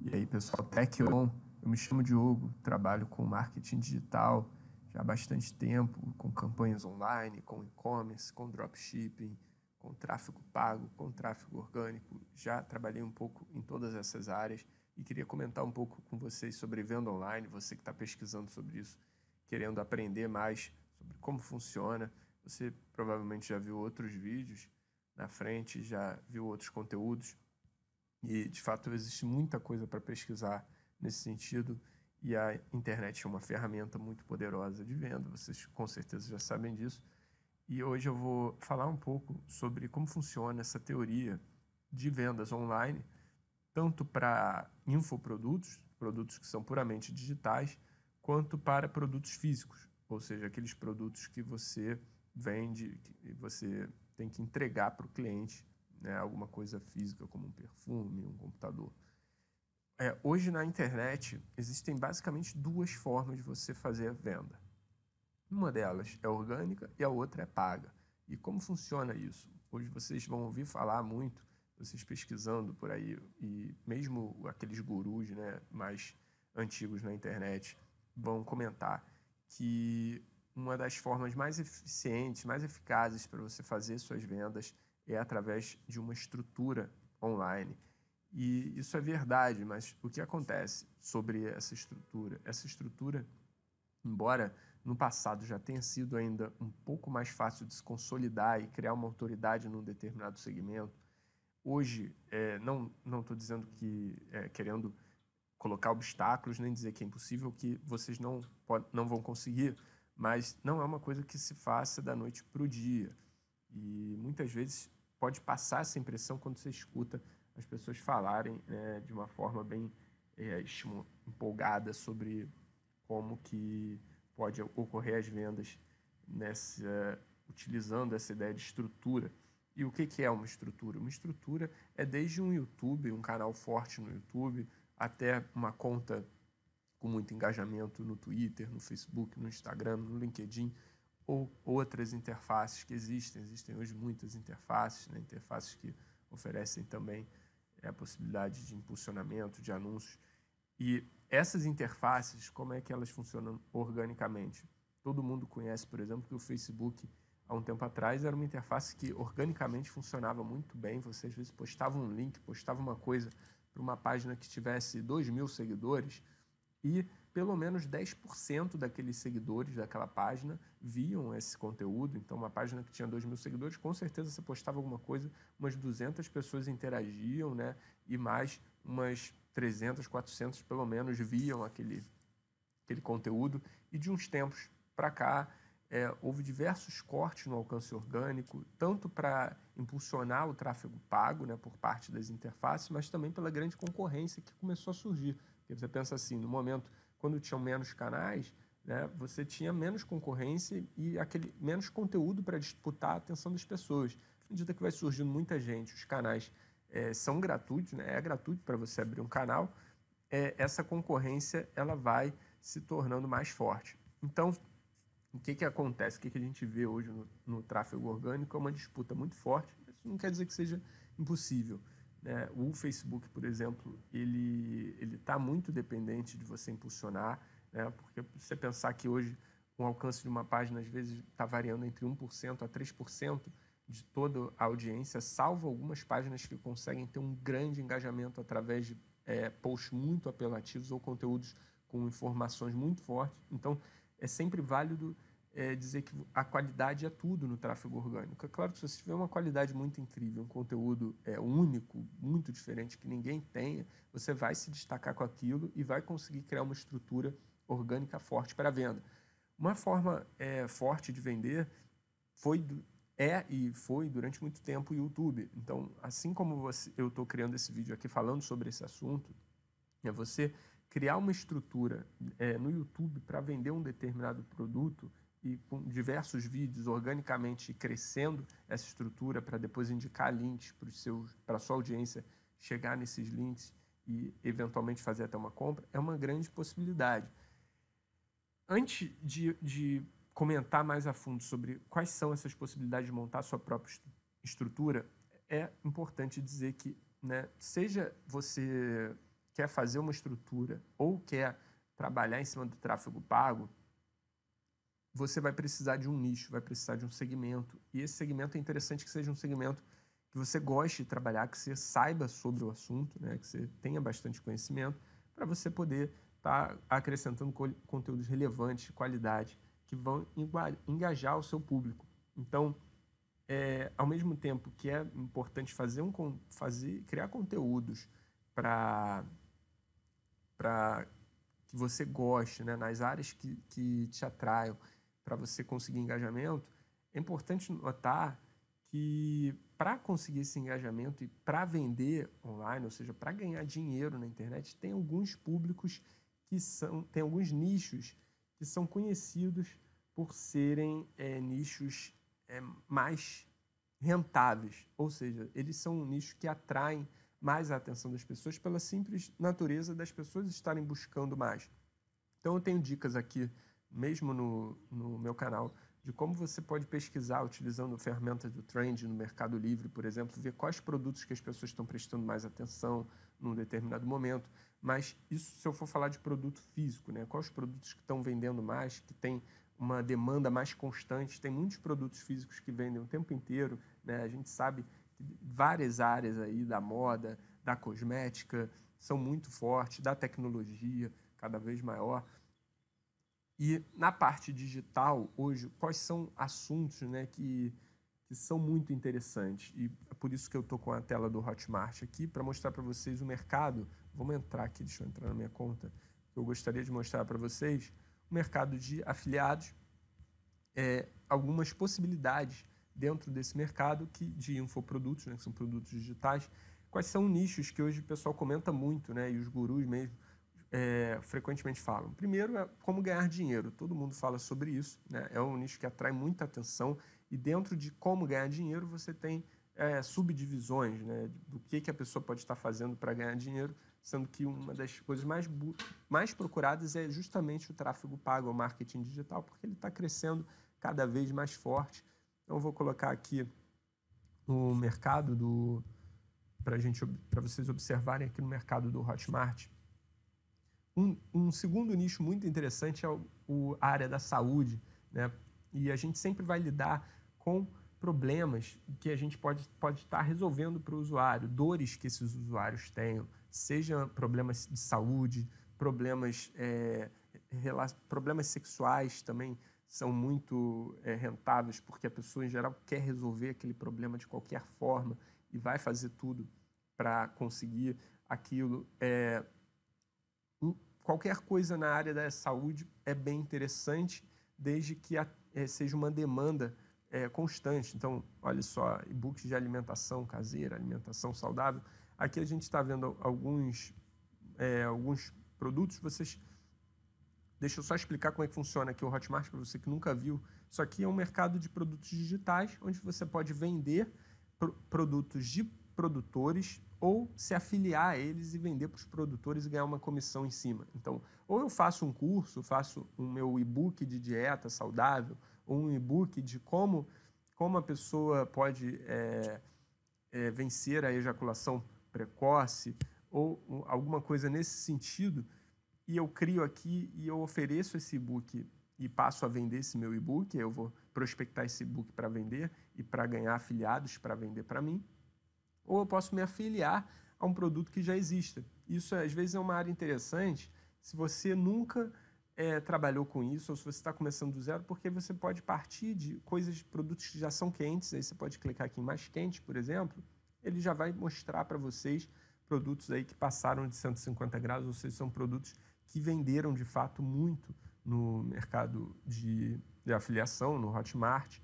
E aí, pessoal, Techon, Eu me chamo Diogo, trabalho com marketing digital já há bastante tempo, com campanhas online, com e-commerce, com dropshipping, com tráfego pago, com tráfego orgânico. Já trabalhei um pouco em todas essas áreas e queria comentar um pouco com vocês sobre venda online, você que está pesquisando sobre isso, querendo aprender mais sobre como funciona. Você provavelmente já viu outros vídeos na frente, já viu outros conteúdos. E, de fato, existe muita coisa para pesquisar nesse sentido. E a internet é uma ferramenta muito poderosa de venda, vocês com certeza já sabem disso. E hoje eu vou falar um pouco sobre como funciona essa teoria de vendas online, tanto para infoprodutos, produtos que são puramente digitais, quanto para produtos físicos, ou seja, aqueles produtos que você vende, que você tem que entregar para o cliente né, alguma coisa física, como um perfume, um computador. É, hoje na internet existem basicamente duas formas de você fazer a venda. Uma delas é orgânica e a outra é paga. E como funciona isso? Hoje vocês vão ouvir falar muito, vocês pesquisando por aí, e mesmo aqueles gurus né, mais antigos na internet vão comentar que uma das formas mais eficientes, mais eficazes para você fazer suas vendas é através de uma estrutura online. E isso é verdade, mas o que acontece sobre essa estrutura? Essa estrutura, embora no passado já tenha sido ainda um pouco mais fácil de se consolidar e criar uma autoridade num determinado segmento, hoje, é, não estou dizendo que é, querendo colocar obstáculos, nem dizer que é impossível, que vocês não, não vão conseguir, mas não é uma coisa que se faça da noite para o dia. E muitas vezes pode passar essa impressão quando você escuta as pessoas falarem né, de uma forma bem é, empolgada sobre como que pode ocorrer as vendas nessa utilizando essa ideia de estrutura. E o que, que é uma estrutura? Uma estrutura é desde um YouTube, um canal forte no YouTube, até uma conta com muito engajamento no Twitter, no Facebook, no Instagram, no LinkedIn ou outras interfaces que existem. Existem hoje muitas interfaces, né? interfaces que oferecem também eh, a possibilidade de impulsionamento de anúncios. E essas interfaces, como é que elas funcionam organicamente? Todo mundo conhece, por exemplo, que o Facebook, há um tempo atrás, era uma interface que organicamente funcionava muito bem. Você, às vezes, postava um link, postava uma coisa para uma página que tivesse 2 mil seguidores, e pelo menos 10% daqueles seguidores daquela página viam esse conteúdo. Então, uma página que tinha 2 mil seguidores, com certeza você postava alguma coisa, umas 200 pessoas interagiam, né? E mais umas 300, 400 pelo menos viam aquele, aquele conteúdo. E de uns tempos para cá, é, houve diversos cortes no alcance orgânico, tanto para impulsionar o tráfego pago né, por parte das interfaces, mas também pela grande concorrência que começou a surgir. Porque você pensa assim, no momento, quando tinham menos canais, né, você tinha menos concorrência e aquele menos conteúdo para disputar a atenção das pessoas. À medida que vai surgindo muita gente, os canais é, são gratuitos, né, é gratuito para você abrir um canal, é, essa concorrência ela vai se tornando mais forte. Então, o que, que acontece? O que, que a gente vê hoje no, no tráfego orgânico é uma disputa muito forte. Isso não quer dizer que seja impossível, né? O Facebook, por exemplo, ele ele está muito dependente de você impulsionar, né? porque você pensar que hoje o alcance de uma página às vezes está variando entre 1% a 3% de toda a audiência, salvo algumas páginas que conseguem ter um grande engajamento através de é, posts muito apelativos ou conteúdos com informações muito fortes. Então, é sempre válido é, dizer que a qualidade é tudo no tráfego orgânico. É claro que se você tiver uma qualidade muito incrível, um conteúdo é, único, muito diferente, que ninguém tenha, você vai se destacar com aquilo e vai conseguir criar uma estrutura orgânica forte para a venda. Uma forma é, forte de vender foi é e foi durante muito tempo o YouTube. Então, assim como você, eu estou criando esse vídeo aqui falando sobre esse assunto, é você criar uma estrutura é, no YouTube para vender um determinado produto e com diversos vídeos organicamente crescendo essa estrutura para depois indicar links para para a sua audiência chegar nesses links e eventualmente fazer até uma compra é uma grande possibilidade. Antes de, de comentar mais a fundo sobre quais são essas possibilidades de montar a sua própria estrutura, é importante dizer que, né, seja você quer fazer uma estrutura ou quer trabalhar em cima do tráfego pago, você vai precisar de um nicho, vai precisar de um segmento. E esse segmento é interessante que seja um segmento que você goste de trabalhar, que você saiba sobre o assunto, né? que você tenha bastante conhecimento, para você poder estar tá acrescentando conteúdos relevantes, de qualidade, que vão engajar o seu público. Então, é, ao mesmo tempo que é importante fazer um, fazer, criar conteúdos para que você goste, né? nas áreas que, que te atraiam, para você conseguir engajamento, é importante notar que para conseguir esse engajamento e para vender online, ou seja, para ganhar dinheiro na internet, tem alguns públicos que são, tem alguns nichos que são conhecidos por serem é, nichos é, mais rentáveis, ou seja, eles são um nicho que atraem mais a atenção das pessoas pela simples natureza das pessoas estarem buscando mais. Então eu tenho dicas aqui mesmo no, no meu canal, de como você pode pesquisar utilizando ferramentas do Trend no Mercado Livre, por exemplo, ver quais produtos que as pessoas estão prestando mais atenção num determinado momento. Mas isso se eu for falar de produto físico, né? quais produtos que estão vendendo mais, que tem uma demanda mais constante. Tem muitos produtos físicos que vendem o tempo inteiro. Né? A gente sabe que várias áreas aí da moda, da cosmética, são muito fortes, da tecnologia, cada vez maior. E na parte digital, hoje, quais são assuntos né, que, que são muito interessantes? E é por isso que eu estou com a tela do Hotmart aqui, para mostrar para vocês o mercado. Vamos entrar aqui, deixa eu entrar na minha conta. Eu gostaria de mostrar para vocês o mercado de afiliados, é, algumas possibilidades dentro desse mercado que, de infoprodutos, né, que são produtos digitais. Quais são nichos que hoje o pessoal comenta muito, né, e os gurus mesmo é, frequentemente falam. Primeiro é como ganhar dinheiro. Todo mundo fala sobre isso. Né? É um nicho que atrai muita atenção. E dentro de como ganhar dinheiro, você tem é, subdivisões né? do que, que a pessoa pode estar fazendo para ganhar dinheiro, sendo que uma das coisas mais, mais procuradas é justamente o tráfego pago, o marketing digital, porque ele está crescendo cada vez mais forte. Então, vou colocar aqui o mercado do para gente para vocês observarem aqui no mercado do Hotmart um, um segundo nicho muito interessante é o, o, área da saúde, né? E a gente sempre vai lidar com problemas que a gente pode, pode estar resolvendo para o usuário, dores que esses usuários tenham, seja problemas de saúde, problemas, é, problemas sexuais também são muito é, rentáveis, porque a pessoa em geral quer resolver aquele problema de qualquer forma e vai fazer tudo para conseguir aquilo. É, qualquer coisa na área da saúde é bem interessante, desde que a, é, seja uma demanda é, constante. Então, olha só, e-books de alimentação caseira, alimentação saudável. Aqui a gente está vendo alguns, é, alguns produtos. Vocês, deixa eu só explicar como é que funciona aqui o Hotmart para você que nunca viu. Isso aqui é um mercado de produtos digitais, onde você pode vender pro, produtos de produtores ou se afiliar a eles e vender para os produtores e ganhar uma comissão em cima. Então, ou eu faço um curso, faço o um meu e-book de dieta saudável, ou um e-book de como, como a pessoa pode é, é, vencer a ejaculação precoce, ou um, alguma coisa nesse sentido, e eu crio aqui e eu ofereço esse e-book e passo a vender esse meu e-book, eu vou prospectar esse e-book para vender e para ganhar afiliados para vender para mim ou eu posso me afiliar a um produto que já exista. Isso às vezes é uma área interessante se você nunca é, trabalhou com isso ou se você está começando do zero, porque você pode partir de coisas, produtos que já são quentes, aí você pode clicar aqui em mais quente, por exemplo, ele já vai mostrar para vocês produtos aí que passaram de 150 graus, ou seja, são produtos que venderam de fato muito no mercado de, de afiliação, no Hotmart.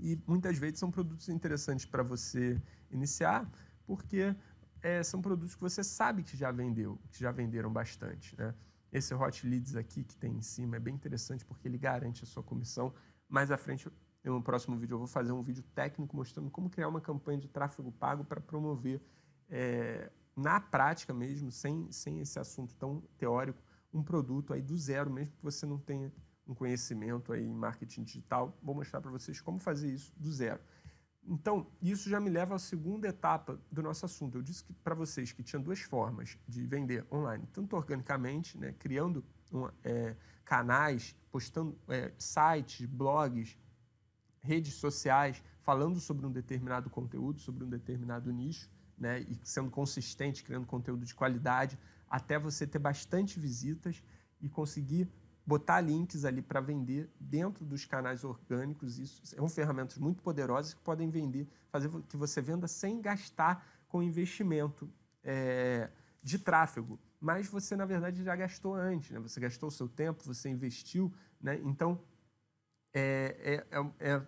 E muitas vezes são produtos interessantes para você iniciar, porque é, são produtos que você sabe que já vendeu, que já venderam bastante. Né? Esse Hot Leads aqui que tem em cima é bem interessante porque ele garante a sua comissão. Mais à frente, no próximo vídeo, eu vou fazer um vídeo técnico mostrando como criar uma campanha de tráfego pago para promover é, na prática mesmo, sem, sem esse assunto tão teórico, um produto aí do zero, mesmo que você não tenha um conhecimento aí em marketing digital. Vou mostrar para vocês como fazer isso do zero. Então, isso já me leva à segunda etapa do nosso assunto. Eu disse para vocês que tinha duas formas de vender online, tanto organicamente, né, criando uma, é, canais, postando é, sites, blogs, redes sociais, falando sobre um determinado conteúdo, sobre um determinado nicho, né, e sendo consistente, criando conteúdo de qualidade, até você ter bastante visitas e conseguir botar links ali para vender dentro dos canais orgânicos. Isso são ferramentas muito poderosas que podem vender, fazer que você venda sem gastar com investimento é, de tráfego. Mas você, na verdade, já gastou antes, né? você gastou o seu tempo, você investiu. Né? Então, é, é, é, é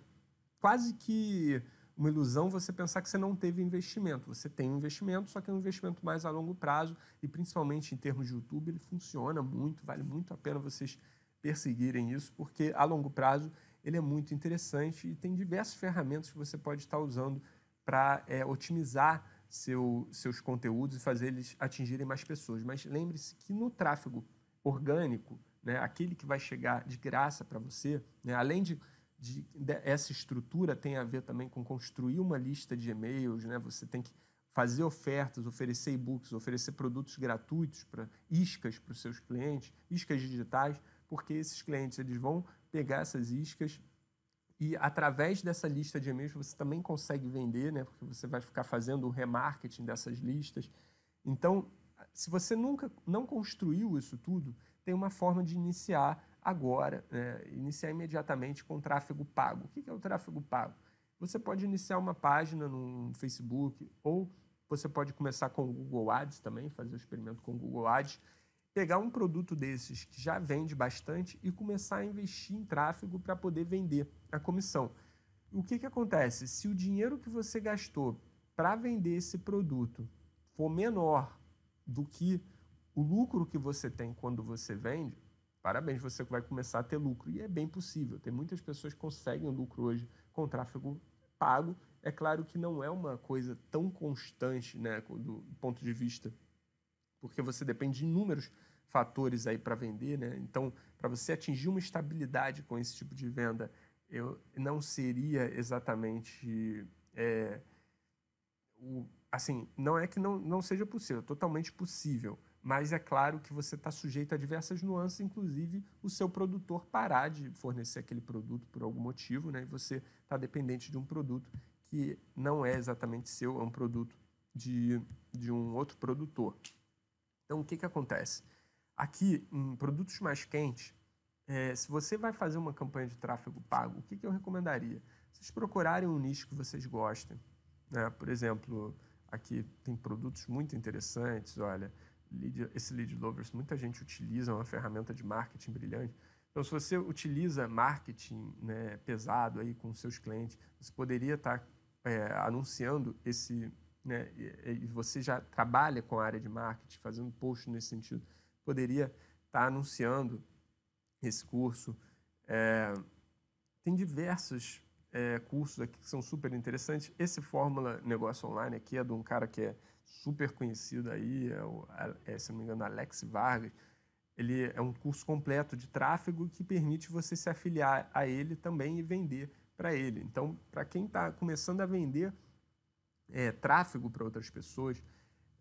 quase que uma ilusão você pensar que você não teve investimento. Você tem um investimento, só que é um investimento mais a longo prazo e principalmente em termos de YouTube ele funciona muito, vale muito a pena vocês perseguirem isso, porque a longo prazo ele é muito interessante e tem diversas ferramentas que você pode estar usando para é, otimizar seu, seus conteúdos e fazer eles atingirem mais pessoas. Mas lembre-se que no tráfego orgânico, né, aquele que vai chegar de graça para você, né, além de de, de, essa estrutura tem a ver também com construir uma lista de e-mails, né? Você tem que fazer ofertas, oferecer e-books, oferecer produtos gratuitos para iscas para os seus clientes, iscas digitais, porque esses clientes eles vão pegar essas iscas e através dessa lista de e-mails você também consegue vender, né? Porque você vai ficar fazendo o remarketing dessas listas. Então, se você nunca não construiu isso tudo, tem uma forma de iniciar agora, né? iniciar imediatamente com tráfego pago. O que é o tráfego pago? Você pode iniciar uma página no Facebook ou você pode começar com o Google Ads também, fazer o um experimento com o Google Ads, pegar um produto desses que já vende bastante e começar a investir em tráfego para poder vender a comissão. O que, que acontece? Se o dinheiro que você gastou para vender esse produto for menor do que o lucro que você tem quando você vende, Parabéns, você vai começar a ter lucro. E é bem possível. Tem muitas pessoas que conseguem lucro hoje com tráfego pago. É claro que não é uma coisa tão constante, né, do ponto de vista, porque você depende de inúmeros fatores aí para vender, né? Então, para você atingir uma estabilidade com esse tipo de venda, eu não seria exatamente é, o, assim, não é que não, não seja possível, é totalmente possível mas é claro que você está sujeito a diversas nuances, inclusive o seu produtor parar de fornecer aquele produto por algum motivo, né? e você está dependente de um produto que não é exatamente seu, é um produto de, de um outro produtor. Então, o que, que acontece? Aqui, em produtos mais quentes, é, se você vai fazer uma campanha de tráfego pago, o que, que eu recomendaria? Vocês procurarem um nicho que vocês gostem. Né? Por exemplo, aqui tem produtos muito interessantes, olha, lead, esse lead lovers, muita gente utiliza uma ferramenta de marketing brilhante. Então, se você utiliza marketing né, pesado aí com seus clientes, você poderia estar tá, é, anunciando esse, né, e, e você já trabalha com a área de marketing, fazendo post nesse sentido, poderia estar tá anunciando esse curso. É, tem diversos é, cursos aqui que são super interessantes. Esse Fórmula Negócio Online aqui é de um cara que é super conhecido aí, é, o, é, se não me engano, Alex Vargas. Ele é um curso completo de tráfego que permite você se afiliar a ele também e vender para ele. Então, para quem está começando a vender é, tráfego para outras pessoas,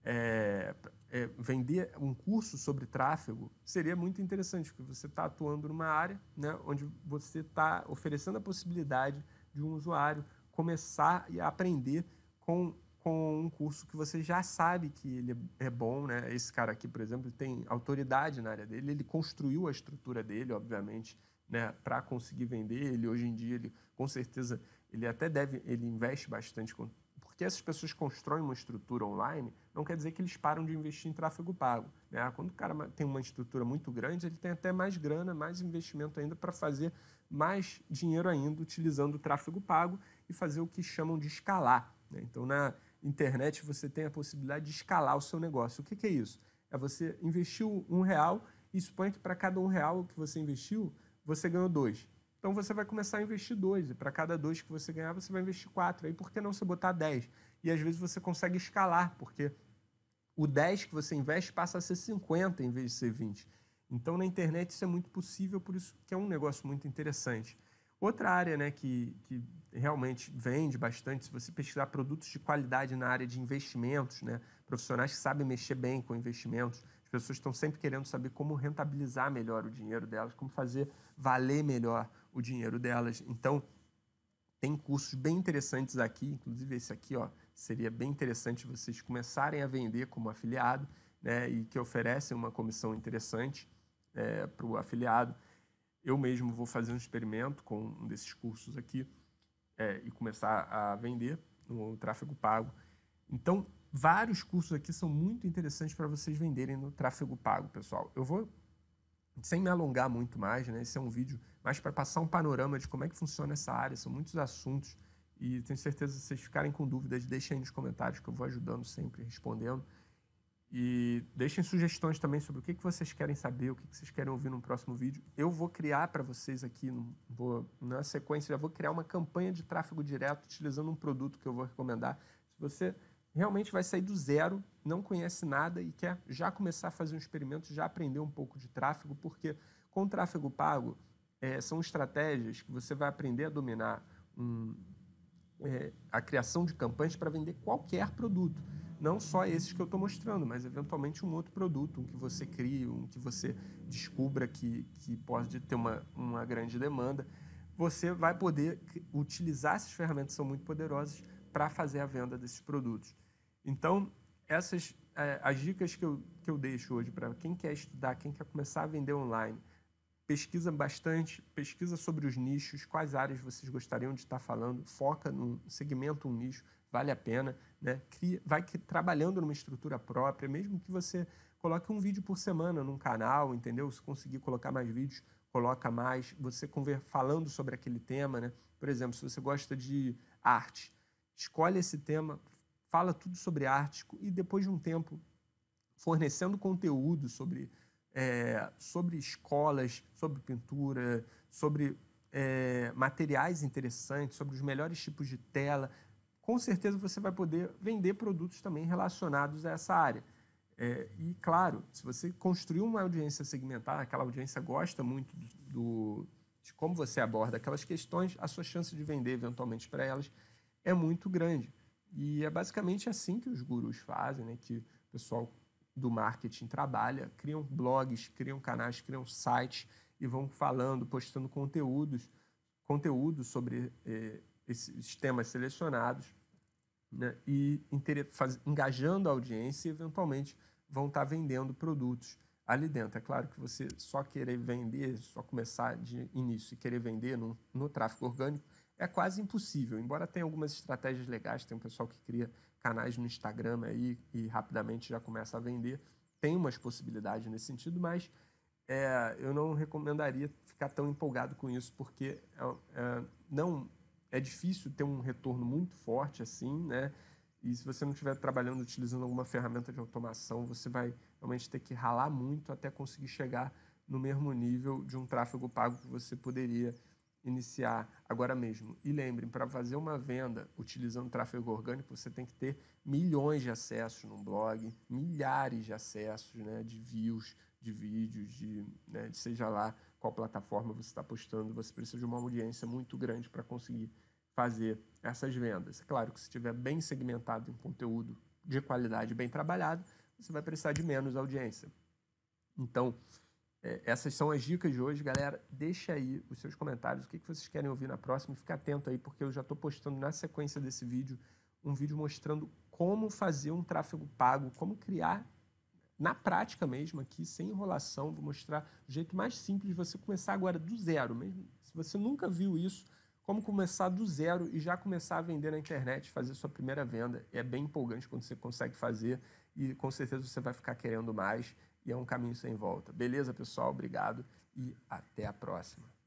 é, é, vender um curso sobre tráfego seria muito interessante, porque você está atuando numa área né, onde você está oferecendo a possibilidade de um usuário começar e aprender com com um curso que você já sabe que ele é bom, né? Esse cara aqui, por exemplo, tem autoridade na área dele, ele construiu a estrutura dele, obviamente, né, para conseguir vender. Ele hoje em dia, ele com certeza, ele até deve, ele investe bastante porque essas pessoas constroem uma estrutura online, não quer dizer que eles param de investir em tráfego pago. Né? Ah, quando o cara tem uma estrutura muito grande, ele tem até mais grana, mais investimento ainda para fazer mais dinheiro ainda utilizando o tráfego pago e fazer o que chamam de escalar. Né? Então, na, internet, você tem a possibilidade de escalar o seu negócio. O que, que é isso? É você investiu um real e supõe que para cada um real que você investiu, você ganhou dois. Então você vai começar a investir dois, e para cada dois que você ganhar, você vai investir quatro. Aí por que não você botar dez? E às vezes você consegue escalar, porque o 10 que você investe passa a ser 50 em vez de ser 20. Então na internet isso é muito possível, por isso que é um negócio muito interessante. Outra área né, que, que realmente vende bastante, se você pesquisar produtos de qualidade na área de investimentos, né, profissionais que sabem mexer bem com investimentos, as pessoas estão sempre querendo saber como rentabilizar melhor o dinheiro delas, como fazer valer melhor o dinheiro delas. Então, tem cursos bem interessantes aqui, inclusive esse aqui, ó, seria bem interessante vocês começarem a vender como afiliado, né, e que oferecem uma comissão interessante é, para o afiliado. Eu mesmo vou fazer um experimento com um desses cursos aqui é, e começar a vender no tráfego pago. Então, vários cursos aqui são muito interessantes para vocês venderem no tráfego pago, pessoal. Eu vou, sem me alongar muito mais, né? Esse é um vídeo mais para passar um panorama de como é que funciona essa área. São muitos assuntos e tenho certeza que vocês ficarem com dúvidas, deixem aí nos comentários que eu vou ajudando sempre, respondendo. E deixem sugestões também sobre o que, que vocês querem saber, o que, que vocês querem ouvir no próximo vídeo. Eu vou criar para vocês aqui, vou, na sequência, já vou criar uma campanha de tráfego direto utilizando um produto que eu vou recomendar. Se você realmente vai sair do zero, não conhece nada e quer já começar a fazer um experimento, já aprender um pouco de tráfego, porque com tráfego pago é, são estratégias que você vai aprender a dominar um, é, a criação de campanhas para vender qualquer produto não só esses que eu estou mostrando, mas eventualmente um outro produto, um que você crie, um que você descubra que, que pode ter uma, uma grande demanda. Você vai poder utilizar essas ferramentas, são muito poderosas, para fazer a venda desses produtos. Então, essas é, as dicas que eu, que eu deixo hoje para quem quer estudar, quem quer começar a vender online, pesquisa bastante, pesquisa sobre os nichos, quais áreas vocês gostariam de estar falando, foca num segmento, um nicho, vale a pena. Né? Cria, vai que, trabalhando numa estrutura própria, mesmo que você coloque um vídeo por semana num canal, entendeu? Se conseguir colocar mais vídeos, coloca mais. Você conver, falando sobre aquele tema, né? Por exemplo, se você gosta de arte, escolhe esse tema, fala tudo sobre arte e depois de um tempo fornecendo conteúdo sobre, é, sobre escolas, sobre pintura, sobre é, materiais interessantes, sobre os melhores tipos de tela, com certeza você vai poder vender produtos também relacionados a essa área. É, e, claro, se você construir uma audiência segmentar, aquela audiência gosta muito do, de como você aborda aquelas questões, a sua chance de vender eventualmente para elas é muito grande. E é basicamente assim que os gurus fazem, né? que o pessoal do marketing trabalha, criam blogs, criam canais, criam sites e vão falando, postando conteúdos, conteúdos sobre eh, esses temas selecionados né, e faz, engajando a audiência e eventualmente vão estar tá vendendo produtos ali dentro. É claro que você só querer vender, só começar de início e querer vender no, no tráfego orgânico é quase impossível, embora tenha algumas estratégias legais, tem um pessoal que cria canais no Instagram aí e rapidamente já começa a vender, tem umas possibilidades nesse sentido, mas é, eu não recomendaria ficar tão empolgado com isso, porque é, é, não é difícil ter um retorno muito forte assim, né? E se você não estiver trabalhando utilizando alguma ferramenta de automação, você vai realmente ter que ralar muito até conseguir chegar no mesmo nível de um tráfego pago que você poderia iniciar agora mesmo. E lembrem, para fazer uma venda utilizando tráfego orgânico, você tem que ter milhões de acessos no blog, milhares de acessos, né, de views, de vídeos, de, né, de seja lá qual plataforma você está postando, você precisa de uma audiência muito grande para conseguir fazer essas vendas. É claro que se estiver bem segmentado em conteúdo de qualidade bem trabalhado, você vai precisar de menos audiência. Então, é, essas são as dicas de hoje, galera. Deixa aí os seus comentários, o que vocês querem ouvir na próxima. Fica atento aí, porque eu já estou postando na sequência desse vídeo um vídeo mostrando como fazer um tráfego pago, como criar na prática mesmo aqui, sem enrolação. Vou mostrar o jeito mais simples de você começar agora do zero. Mesmo se você nunca viu isso, como começar do zero e já começar a vender na internet, fazer sua primeira venda. É bem empolgante quando você consegue fazer e com certeza você vai ficar querendo mais e é um caminho sem volta. Beleza, pessoal? Obrigado e até a próxima.